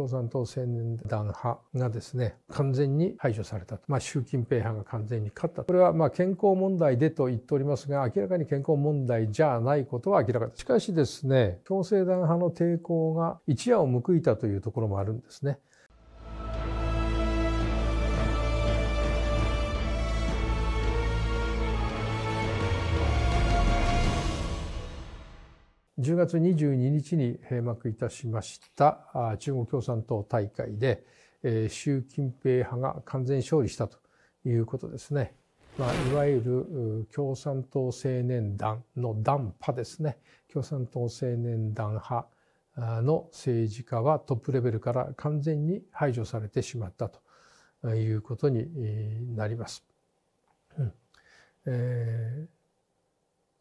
共産党青年団派がですね、完全に排除されたと。まあ、習近平派が完全に勝った。これはまあ健康問題でと言っておりますが、明らかに健康問題じゃないことは明らかです。しかしですね、共制団派の抵抗が一夜を報いたというところもあるんですね。10月22日に閉幕いたしました中国共産党大会で、え習近平派が完全勝利したということですね。まあ、いわゆる共産党青年団の団派ですね共産党青年団派の政治家はトップレベルから完全に排除されてしまったということになります。うんえー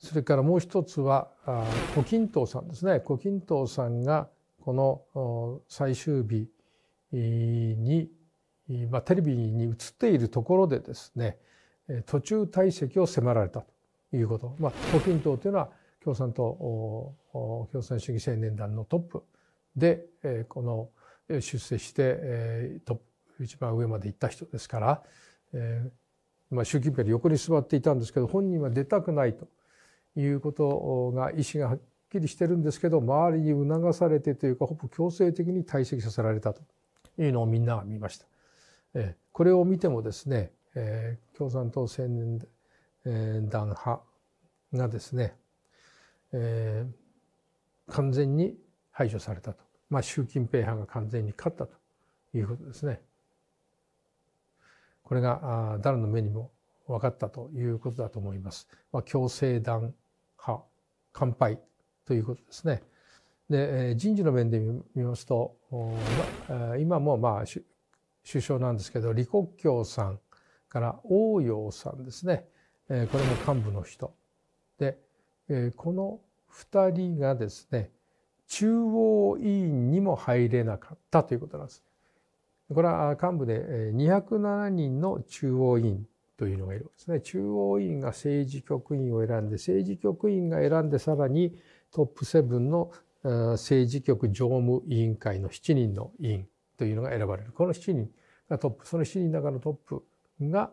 それからもう一つは、胡錦涛さんですね。胡錦涛さんが、この最終日に、まあ、テレビに映っているところでですね、途中退席を迫られたということ。まあ、胡錦涛というのは共産党、共産主義青年団のトップで、この出世して、トップ、一番上まで行った人ですから、まあ、習近平の横に座っていたんですけど、本人は出たくないと。いうことが意思がはっきりしてるんですけど周りに促されてというかほぼ強制的に退席させられたというのをみんなが見ました。えこれを見てもですね、え共産党青年団派がですね、え完全に排除されたと、まあ、習近平派が完全に勝ったということですね。これが誰の目にも分かったということだと思います。まあ、共生団派、乾杯ということですね。で、人事の面で見ますと、今もまあ首相なんですけど、李克強さんから王陽さんですね。これも幹部の人。で、この2人がですね、中央委員にも入れなかったということなんです。これは幹部で207人の中央委員というのがいるわけですね。中央委員が政治局員を選んで、政治局員が選んでさらにトップ7の政治局常務委員会の7人の委員というのが選ばれる。この7人がトップ、その7人の中のトップが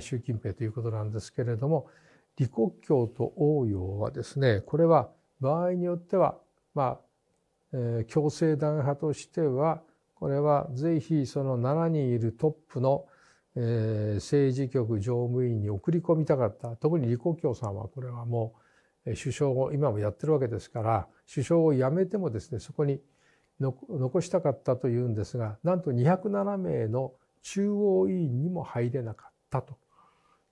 習近平ということなんですけれども、李克強と応用はですね、これは場合によっては、まあ、共制。団派としては、これはぜひその7人いるトップのえー、政治局常務委員に送り込みたかった特に李克強さんはこれはもう首相を今もやってるわけですから首相を辞めてもですねそこに残したかったというんですがなんと207名の中央委員にも入れなかったと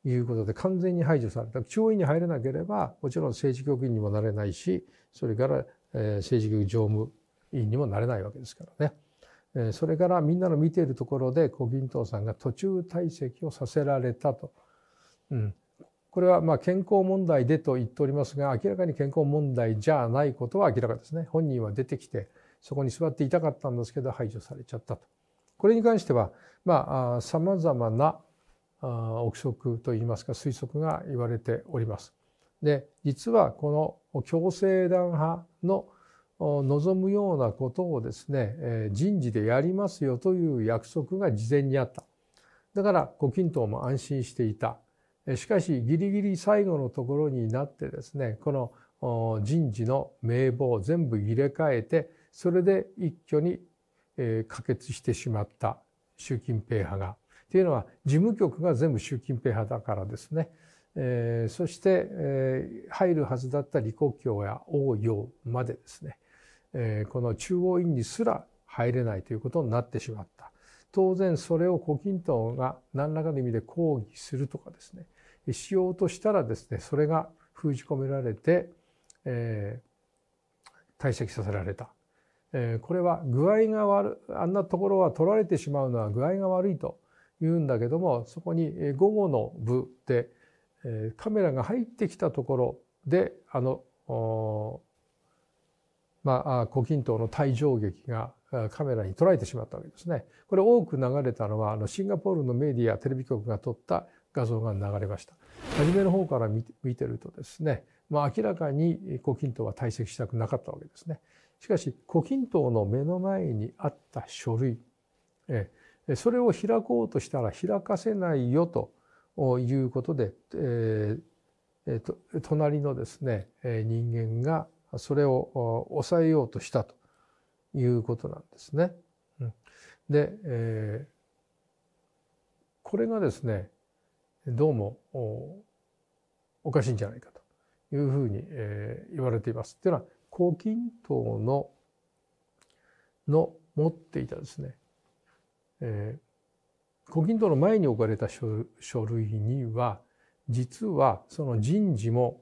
いうことで完全に排除された中央委員に入れなければもちろん政治局員にもなれないしそれから、政治局常務委員にもなれないわけですからね。それからみんなの見ているところで胡錦涛さんが途中退席をさせられたと。うん、これはまあ健康問題でと言っておりますが明らかに健康問題じゃないことは明らかですね。本人は出てきてそこに座っていたかったんですけど排除されちゃったと。これに関してはまあ様々な憶測といいますか推測が言われております。で実はこの強制弾派の望むようなことをですね人事でやりますよという約束が事前にあっただから胡錦涛も安心していたしかしギリギリ最後のところになってですねこの人事の名簿を全部入れ替えてそれで一挙に可決してしまった習近平派が。というのは事務局が全部習近平派だからですね。えー、そして、えー、入るはずだった李克強や王洋までですね、えこの中央院にすら入れないということになってしまった。当然それを胡錦涛が何らかの意味で抗議するとかですね、しようとしたらですね、それが封じ込められて、えー、退席させられた。えー、これは具合が悪あんなところは取られてしまうのは具合が悪いと言うんだけどもそこに午後の部で、えー、カメラが入ってきたところであのまあ、胡錦涛の退場劇がカメラに捉えてしまったわけですね。これ多く流れたのは、あの、シンガポールのメディア、テレビ局が撮った画像が流れました。初めの方から見てるとですね、まあ明らかに胡錦涛は退席したくなかったわけですね。しかし、胡錦涛の目の前にあった書類、えそれを開こうとしたら開かせないよということで、えーえー、と隣のですね、人間がそれを抑えようとしたということなんですね。で、えー、これがですねどうもおかしいんじゃないかというふうに、えー、言われています。というのは胡錦涛のの持っていたですね、胡錦涛の前に置かれた書書類には実はその人事も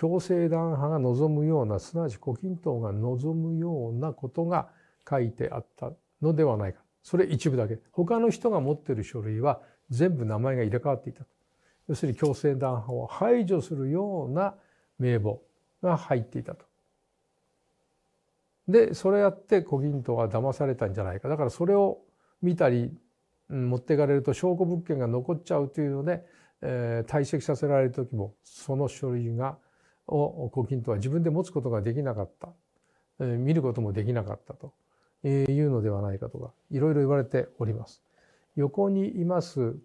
共生団派が望むようなすなわち胡錦涛が望むようなことが書いてあったのではないかそれ一部だけ他の人が持ってる書類は全部名前が入れ替わっていた要するに共生団派を排除するような名簿が入っていたと。でそれやって胡錦涛は騙されたんじゃないかだからそれを見たりうん、持っていかれると証拠物件が残っちゃうというので、えー、退席させられる時もその書類がを胡錦涛は自分で持つことができなかった、えー、見ることもできなかったというのではないかとか、いろいろ言われております。横にいます、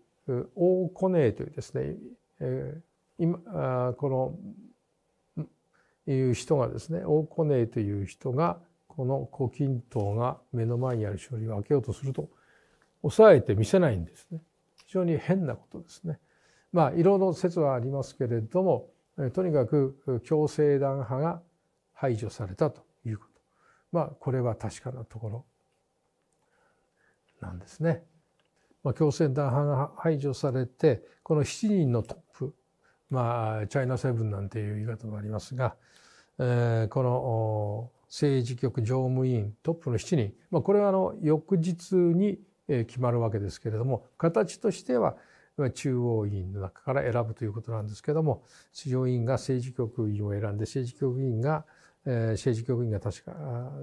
大コネというですね、えー、今、あこの、いう人がですね、大コネという人が、この胡錦涛が目の前にある勝利を開けようとすると、抑えて見せないんですね。非常に変なことですね。まあ、いろいろ説はありますけれども、とにかく共生団派が排除されたということ。まあ、これは確かなところなんですね。まあ、共生団派が排除されて、この7人のトップ、まあ、チャイナセブンなんていう言い方もありますが、えー、この政治局常務委員トップの7人、まあ、これはあの翌日に決まるわけですけれども、形としては、中央委員の中から選ぶということなんですけども中央委員が政治局委員を選んで政治局委員が、政治局委員が確か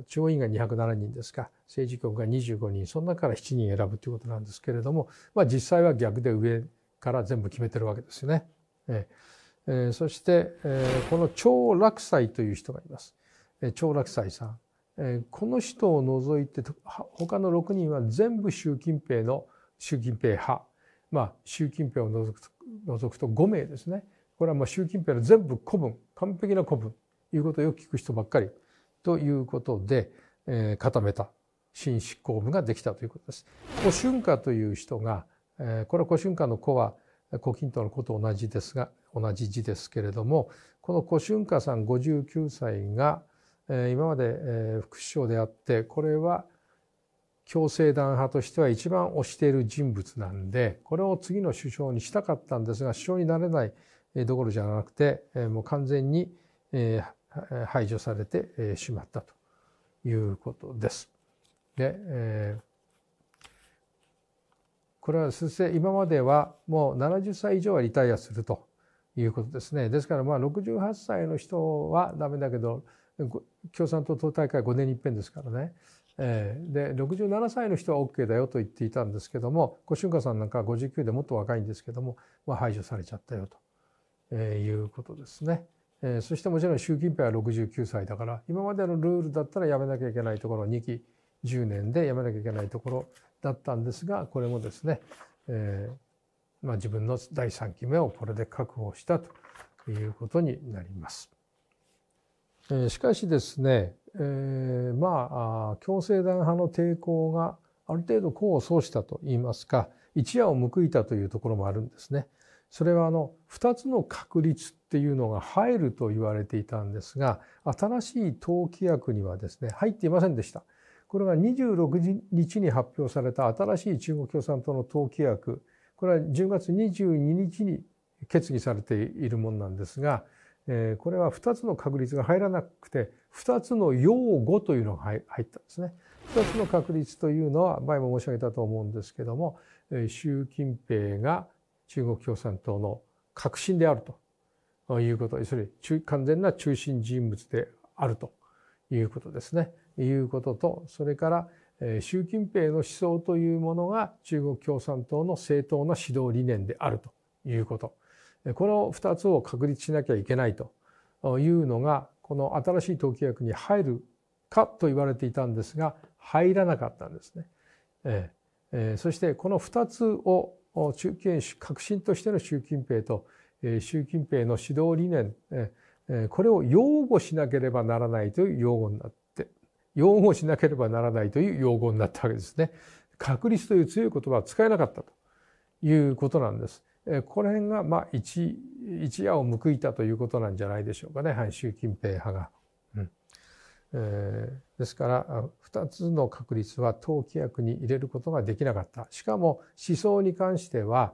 中央委員が207人ですか政治局が25人その中から7人選ぶということなんですけれども、まあ、実際は逆で上から全部決めてるわけですよね。えー、そして、えー、この張楽斎という人がいます。張楽斎さん。この人を除いて他の6人は全部習近平の習近平派まあ、習近平を除く除くと5名ですねこれはもう習近平の全部古文完璧な古文いうことをよく聞く人ばっかりということで、えー、固めた新執行部ができたということです。古春華という人が、えー、これは古春華の子は胡錦涛の子と同じですが同じ字ですけれどもこの古春華さん59歳が、えー、今まで、えー、副首相であってこれは共制団派としては一番推している人物なんで、これを次の首相にしたかったんですが、首相になれないどころじゃなくて、もう完全に排除されてしまったということです。で、えこれは先生、今まではもう70歳以上はリタイアするということですね。ですからまあ68歳の人はダメだけど、共産党党大会5年に一遍ですからね。えー、で67歳の人は OK だよと言っていたんですけども小春華さんなんかは59でもっと若いんですけども、まあ、排除されちゃったよと、えー、いうことですね、えー、そしてもちろん習近平は69歳だから今までのルールだったらやめなきゃいけないところ2期10年でやめなきゃいけないところだったんですがこれもですね、えーまあ、自分の第3期目をこれで確保したということになります。えー、しかしですねえー、まあ共制団派の抵抗がある程度功を奏したといいますか一夜を報いたというところもあるんですね。それはあの2つの確率っていうのが入ると言われていたんですが新しい党規約にはですね入っていませんでした。これが26日に発表された新しい中国共産党の党規約これは10月22日に決議されているものなんですがえこれは2つの確率が入らなくて2つの用語というのが入ったんですね。2つの確率というのは前も申し上げたと思うんですけども習近平が中国共産党の核心であるということ要するに完全な中心人物であるということですね。いうこととそれから習近平の思想というものが中国共産党の正当な指導理念であるということ。この2つを確立しなきゃいけないというのがこの新しい統計約に入るかと言われていたんですが入らなかったんですね。えそしてこの2つを中堅革新としての習近平と、え習近平の指導理念、えこれを擁護しなければならないという用語になって擁護しなければならないという用語になったわけですね。確立という強い言葉は使えなかったということなんです。ここ辺がまあ一一夜を報いたということなんじゃないでしょうかね、反習近平派が。うんえー、ですから2つの確立は党規約に入れることができなかったしかも思想に関しては